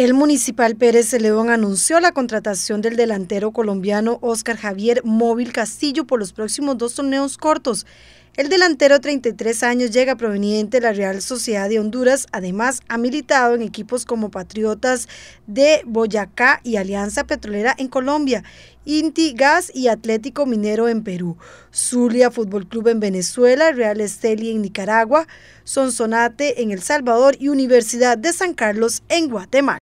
El municipal Pérez León anunció la contratación del delantero colombiano Óscar Javier Móvil Castillo por los próximos dos torneos cortos. El delantero de 33 años llega proveniente de la Real Sociedad de Honduras, además ha militado en equipos como Patriotas de Boyacá y Alianza Petrolera en Colombia, Inti Gas y Atlético Minero en Perú, Zulia Fútbol Club en Venezuela, Real Esteli en Nicaragua, Sonsonate en El Salvador y Universidad de San Carlos en Guatemala.